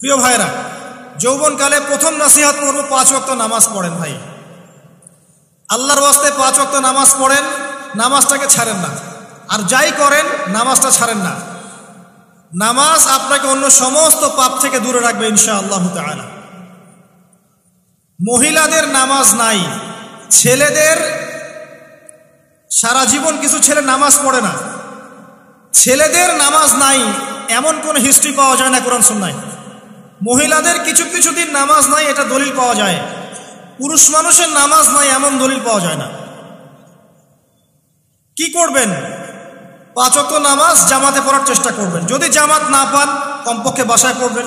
প্রিয় ভাইরা যৌবনকালে প্রথম নাসিহাত করবো পাঁচ অক্ত নামাজ পড়েন ভাই আল্লাহর ওয়াস্তে পাঁচ অক্ত নামাজ পড়েন নামাজটাকে ছাড়েন না আর যাই করেন নামাজটা ছাড়েন না নামাজ আপনাকে অন্য সমস্ত পাপ থেকে দূরে রাখবে ইনশা আল্লাহ তালা মহিলাদের নামাজ নাই ছেলেদের সারা জীবন কিছু ছেলে নামাজ পড়ে না ছেলেদের নামাজ নাই এমন কোন হিস্ট্রি পাওয়া যায় না কোরআন সন্ন্যায় মহিলাদের কিছু কিছু দিন নামাজ নাই এটা দলিল পাওয়া যায় পুরুষ মানুষের নামাজ নাই এমন দলিল পাওয়া যায় না কি করবেন পাচক নামাজ জামাতে পড়ার চেষ্টা করবেন যদি জামাত না পান কমপক্ষে বাসায় পড়বেন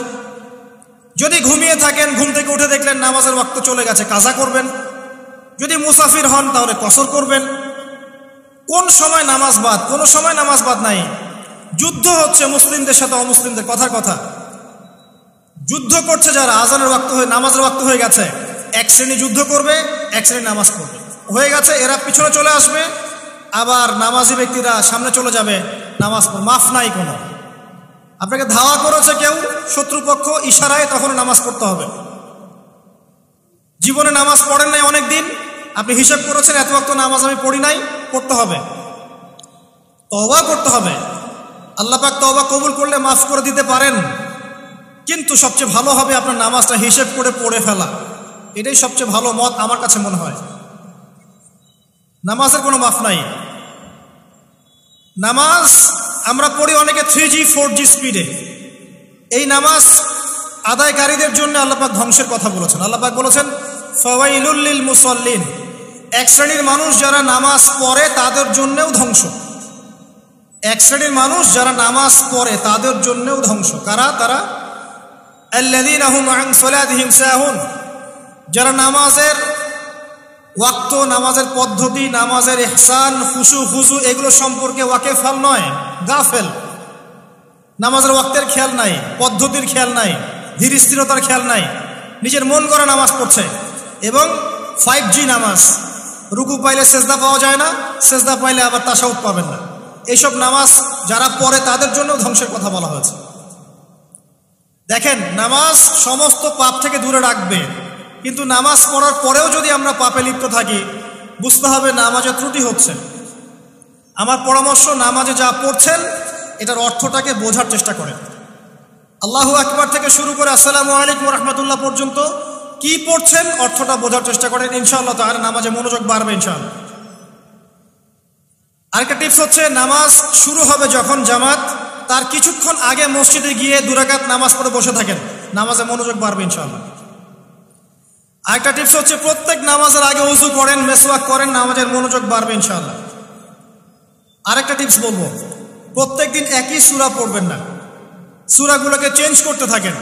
যদি ঘুমিয়ে থাকেন ঘুম থেকে উঠে দেখলেন নামাজের ওয়াক্ত চলে গেছে কাজা করবেন যদি মুসাফির হন তাহলে কসর করবেন কোন সময় নামাজ বাদ কোন সময় নামাজ বাদ নাই যুদ্ধ হচ্ছে মুসলিমদের সাথে অমুসলিমদের কথার কথা যুদ্ধ করছে যারা আজানের ওয়াক্ত হয়ে নামাজের বক্ত হয়ে গেছে এক শ্রেণী যুদ্ধ করবে এক শ্রেণী নামাজ পড়বে হয়ে গেছে এরা পিছনে চলে আসবে আবার নামাজি ব্যক্তিরা সামনে চলে যাবে নামাজ মাফ নাই কোনো আপনাকে ধাওয়া করেছে কেউ শত্রুপক্ষ ইশারায় তখন নামাজ পড়তে হবে জীবনে নামাজ পড়েন নাই অনেক দিন আপনি হিসাব করেছেন এত বক্ত নামাজ আমি পড়ি নাই পড়তে হবে তবা করতে হবে আল্লাপাক তবা কবুল করলে মাফ করে দিতে পারেন কিন্তু সবচেয়ে ভালো হবে আপনার নামাজটা হিসেব করে পড়ে ফেলা এটাই সবচেয়ে ভালো মত আমার কাছে মনে হয় নামাজের কোনো মাফ নাই নামাজ আমরা পড়ি অনেকে থ্রি জি ফোর জি স্পিডে এই নামাজ আদায়কারীদের জন্য আল্লাপাক ধ্বংসের কথা বলেছেন আল্লাপাক বলেছেন ফওয়াইলুল্লিল মুসল্লিন এক শ্রেণীর মানুষ যারা নামাজ পড়ে তাদের জন্যেও ধ্বংস এক শ্রেণীর মানুষ যারা নামাজ পড়ে তাদের জন্যেও ধ্বংস কারা তারা যারা নামাজের ওয়াক্ত নামাজের পদ্ধতি নামাজের এহসান হুসু হুসু এগুলো সম্পর্কে ওয়াকে ফেল নয় গা ফেল নামাজের ওয়াক্তের খেয়াল নাই পদ্ধতির খেয়াল নাই ধীর স্থিরতার খেয়াল নাই নিজের মন করা নামাজ পড়ছে এবং ফাইভ জি নামাজ রুকু পাইলে সেজদা পাওয়া যায় না সেজদা পাইলে আবার তাসাউদ পাবেন না এইসব নামাজ যারা পড়ে তাদের জন্য ধ্বংসের কথা বলা হয়েছে দেখেন নামাজ সমস্ত পাপ থেকে দূরে রাখবে কিন্তু নামাজ পড়ার পরেও যদি আমরা পাপে লিপ্ত থাকি বুঝতে হবে নামাজে ত্রুটি হচ্ছে আমার পরামর্শ নামাজে যা পড়ছেন এটার অর্থটাকে বোঝার চেষ্টা করেন আল্লাহু আকবার থেকে শুরু করে আসসালামু আলাইকুম রহমতুল্লাহ পর্যন্ত কি পড়ছেন অর্থটা বোঝার চেষ্টা করেন ইনশাআল্লাহ তাহলে নামাজে মনোযোগ বাড়বে ইনশাআল্লাহ আরেকটা টিপস হচ্ছে নামাজ শুরু হবে যখন জামাত তার কিছুক্ষণ আগে মসজিদে গিয়ে দুরাকাত নামাজ পড়ে বসে থাকেন নামাজে মনোযোগ বাড়বে ইনশাল্লাহ আরেকটা টিপস হচ্ছে প্রত্যেক নামাজের আগে উজু করেন মেসোয়াক করেন নামাজের মনোযোগ বাড়বে ইনশাল্লাহ আরেকটা টিপস বলবো প্রত্যেক দিন একই সুরা পড়বেন না সুরাগুলোকে চেঞ্জ করতে থাকেন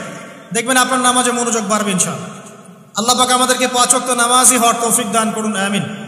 দেখবেন আপনার নামাজে মনোযোগ বাড়বে ইনশাল্লাহ আল্লাহ পাক আমাদেরকে পাঁচক্ত নামাজই হওয়ার তৌফিক দান করুন আমিন